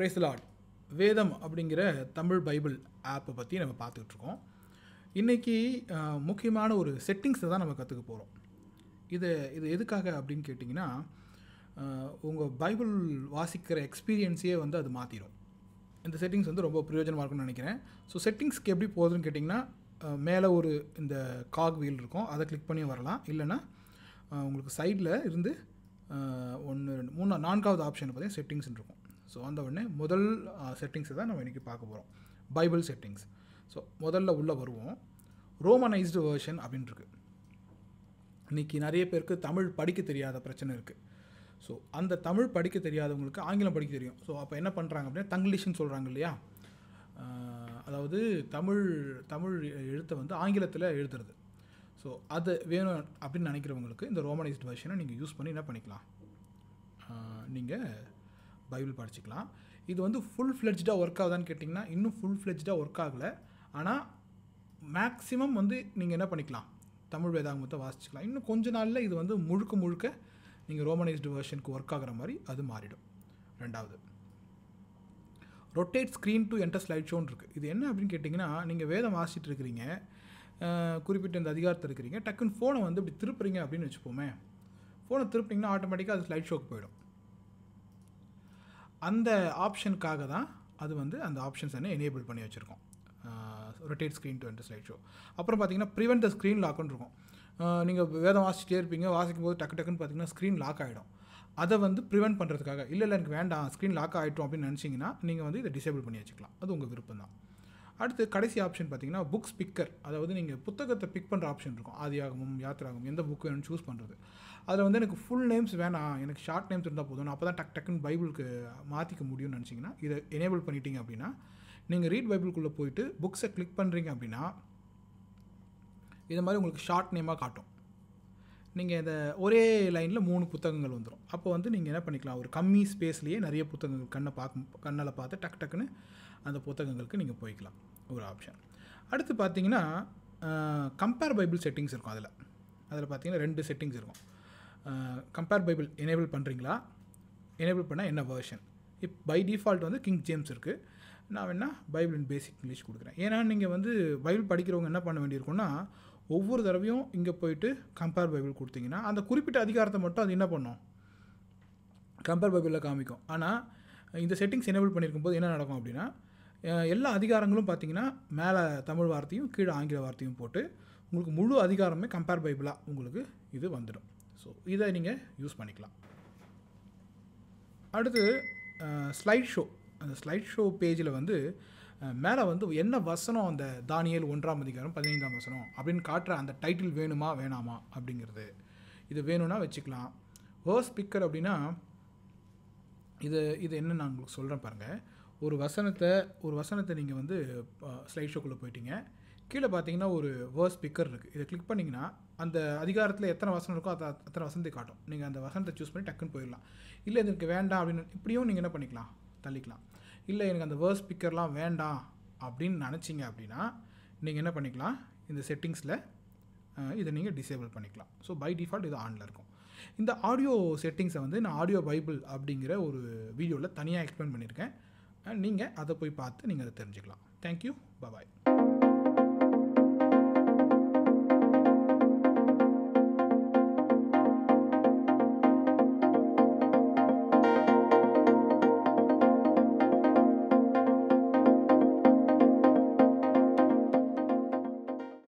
price lot வேதம் அப்படிங்கிற Tamil Bible ஆப்பை பற்றி நம்ம பார்த்துட்ருக்கோம் இன்றைக்கி முக்கியமான ஒரு செட்டிங்ஸை தான் நம்ம கற்றுக்க போகிறோம் இது இது எதுக்காக அப்படின்னு கேட்டிங்கன்னா உங்கள் பைபிள் வாசிக்கிற எக்ஸ்பீரியன்ஸையே வந்து அது மாற்றிடும் இந்த செட்டிங்ஸ் வந்து ரொம்ப பிரயோஜனமாக இருக்கும்னு நினைக்கிறேன் ஸோ செட்டிங்ஸ்க்கு எப்படி போகுதுன்னு கேட்டிங்கன்னா மேலே ஒரு இந்த காக் வீல் இருக்கும் அதை கிளிக் பண்ணி வரலாம் இல்லைன்னா உங்களுக்கு சைடில் இருந்து ஒன்று ரெண்டு மூணு நான்காவது ஆப்ஷன் பார்த்திங்கன்னா செட்டிங்ஸ் இருக்கும் ஸோ வந்தவுடனே உடனே முதல் செட்டிங்ஸை தான் நம்ம இன்றைக்கி பார்க்க போகிறோம் பைபிள் செட்டிங்ஸ் ஸோ முதல்ல உள்ளே வருவோம் ரோமனைஸ்டு வேர்ஷன் அப்படின்ட்டுருக்கு இன்றைக்கி நிறைய பேருக்கு தமிழ் படிக்க தெரியாத பிரச்சனை இருக்குது ஸோ அந்த தமிழ் படிக்க தெரியாதவங்களுக்கு ஆங்கிலம் படிக்க தெரியும் ஸோ அப்போ என்ன பண்ணுறாங்க அப்படின்னா தங்கிலீஷ்னு சொல்கிறாங்க இல்லையா அதாவது தமிழ் தமிழ் எழுத்தை வந்து ஆங்கிலத்தில் எழுதுறது ஸோ அது வேணும் அப்படின்னு நினைக்கிறவங்களுக்கு இந்த ரோமனைஸ்டு வெர்ஷனை நீங்கள் யூஸ் பண்ணி என்ன பண்ணிக்கலாம் நீங்கள் பைபிள் படிச்சுக்கலாம் இது வந்து ஃபுல் ஃப்ளெஜ்டாக ஒர்க் ஆகுதான்னு கேட்டிங்கன்னா இன்னும் ஃபுல் ஃப்ளெஜ்டாக ஒர்க் ஆகலை ஆனால் மேக்ஸிமம் வந்து நீங்கள் என்ன பண்ணிக்கலாம் தமிழ் மொத்தம் வாசிச்சுக்கலாம் இன்னும் கொஞ்ச நாளில் இது வந்து முழுக்க முழுக்க நீங்கள் ரோமனைஸ்டு வேர்ஷனுக்கு ஒர்க் ஆகிற மாதிரி அது மாறிடும் ரெண்டாவது rotate screen to enter slide ஷோன்னு இருக்குது இது என்ன அப்படின்னு கேட்டிங்கன்னா நீங்கள் வேதம் வாசிச்சுட்டு இருக்கிறீங்க குறிப்பிட்ட இந்த அதிகாரத்தை இருக்கிறீங்க டக்குன்னு ஃபோனை வந்து இப்படி திருப்புறீங்க அப்படின்னு வச்சுப்போமே ஃபோனை திருப்பிங்கன்னா ஆட்டோமேட்டிக்காக அது ஸ்லைட் ஷோக்கு போயிடும் அந்த ஆப்ஷனுக்காக தான் அது வந்து அந்த ஆப்ஷன்ஸ் என்ன எனேபிள் பண்ணி வச்சுருக்கோம் rotate screen to slide show அப்புறம் பார்த்தீங்கன்னா ப்ரிவென்ட் த ஸ்க்ரீன் லாக்குன்னு இருக்கும் நீங்கள் வேதம் வாசிச்சுட்டே இருப்பீங்க வாசிக்கும் போது டக்கு டக்குன்னு பார்த்தீங்கன்னா ஸ்க்ரீன் லாக் ஆகிடும் அதை வந்து ப்ரிவெண்ட் பண்ணுறதுக்காக இல்லை இல்லை எனக்கு வேண்டாம் ஸ்க்ரீன் லாக் ஆகிட்டோம் அப்படின்னு நினச்சிங்கன்னா நீங்கள் வந்து இதை டிசேபிள் பண்ணி வச்சுக்கலாம் அது உங்கள் விருப்பம் தான் அடுத்து கடைசி ஆப்ஷன் பார்த்தீங்கன்னா புக்ஸ் பிக்கர் அதாவது நீங்கள் புத்தகத்தை பிக் பண்ணுற ஆப்ஷன் இருக்கும் ஆதியாகமும் யாத்திராகமும் எந்த புக்கு வேணும் சூஸ் பண்ணுறது அதில் வந்து எனக்கு ஃபுல் நேம்ஸ் வேணாம் எனக்கு ஷார்ட் நேம்ஸ் இருந்தால் போதும் நான் அப்போ தான் டக் டக்குன்னு பைபிளுக்கு மாற்றிக்க முடியும்னு நினச்சிங்கன்னா இதை எனேபிள் பண்ணிட்டீங்க அப்படின்னா நீங்கள் ரீட் பைபிள்குள்ளே போயிட்டு புக்ஸை கிளிக் பண்ணுறீங்க அப்படின்னா இதை மாதிரி உங்களுக்கு ஷார்ட் நேமாக காட்டும் நீங்கள் இந்த ஒரே லைனில் மூணு புத்தகங்கள் வந்துடும் அப்போ வந்து நீங்கள் என்ன பண்ணிக்கலாம் ஒரு கம்மி ஸ்பேஸ்லேயே நிறைய புத்தகங்கள் கண்ணை பார்க்க கண்ணால் பார்த்து டக் டக்குன்னு அந்த புத்தகங்களுக்கு நீங்கள் போய்க்கலாம் ஒரு ஆப்ஷன் அடுத்து பார்த்தீங்கன்னா கம்பேர் பைபிள் செட்டிங்ஸ் இருக்கும் அதில் அதில் பார்த்தீங்கன்னா ரெண்டு செட்டிங்ஸ் இருக்கும் கம்பேர் பைபிள் எனேபிள் பண்ணுறீங்களா எனேபிள் பண்ணால் என்ன வேர்ஷன் இப் பை டிஃபால்ட் வந்து கிங் ஜேம்ஸ் இருக்குது நான் வேணால் பைபிள் இன் பேசிக் இங்கிலீஷ் கொடுக்குறேன் ஏன்னா நீங்கள் வந்து பைபிள் படிக்கிறவங்க என்ன பண்ண வேண்டியிருக்குன்னா ஒவ்வொரு தடவையும் இங்கே போயிட்டு கம்பேர் பைபிள் கொடுத்தீங்கன்னா அந்த குறிப்பிட்ட அதிகாரத்தை மட்டும் அது என்ன பண்ணும் கம்பேர் பைபிளில் காமிக்கும் ஆனால் இந்த செட்டிங்ஸ் எனேபிள் பண்ணியிருக்கும் போது என்ன நடக்கும் அப்படின்னா எல்லா அதிகாரங்களும் பார்த்திங்கன்னா மேலே தமிழ் வார்த்தையும் கீழே ஆங்கில வார்த்தையும் போட்டு உங்களுக்கு முழு அதிகாரமே கம்பேர் பைபிளாக உங்களுக்கு இது வந்துடும் ஸோ இதை நீங்கள் யூஸ் பண்ணிக்கலாம் அடுத்து ஸ்லைட் ஷோ அந்த ஸ்லைட் ஷோ பேஜில் வந்து மேலே வந்து என்ன வசனம் அந்த தானியல் ஒன்றாம் அதிகாரம் பதினைந்தாம் வசனம் அப்படின்னு காட்டுற அந்த டைட்டில் வேணுமா வேணாமா அப்படிங்கிறது இது வேணும்னா வச்சுக்கலாம் வேர்ஸ் பிக்கர் அப்படின்னா இது இது என்ன நான் உங்களுக்கு சொல்கிறேன் பாருங்கள் ஒரு வசனத்தை ஒரு வசனத்தை நீங்கள் வந்து ஸ்லைட் ஷோக்குள்ளே போயிட்டீங்க கீழே பார்த்தீங்கன்னா ஒரு வேர்ஸ் பிக்கர் இருக்குது இதை கிளிக் பண்ணிங்கன்னா அந்த அதிகாரத்தில் எத்தனை வசனம் இருக்கோ அதை அத்தனை வசனத்தை காட்டும் நீங்கள் அந்த வசனத்தை சூஸ் பண்ணி டக்குன்னு போயிடலாம் இல்லை எனக்கு வேண்டாம் அப்படின்னு இப்படியும் நீங்கள் என்ன பண்ணிக்கலாம் தள்ளிக்கலாம் இல்லை எனக்கு அந்த வேர்ஸ் பிக்கர்லாம் வேண்டாம் அப்படின்னு நினச்சிங்க அப்படின்னா நீங்கள் என்ன பண்ணிக்கலாம் இந்த செட்டிங்ஸில் இதை நீங்கள் டிசேபிள் பண்ணிக்கலாம் ஸோ பை டிஃபால்ட் இது ஆனில் இருக்கும் இந்த ஆடியோ செட்டிங்ஸை வந்து நான் ஆடியோ பைபிள் அப்படிங்கிற ஒரு வீடியோவில் தனியாக எக்ஸ்பிளைன் பண்ணியிருக்கேன் அண்ட் நீங்கள் அதை போய் பார்த்து நீங்கள் அதை தெரிஞ்சுக்கலாம் தேங்க்யூ பபாய்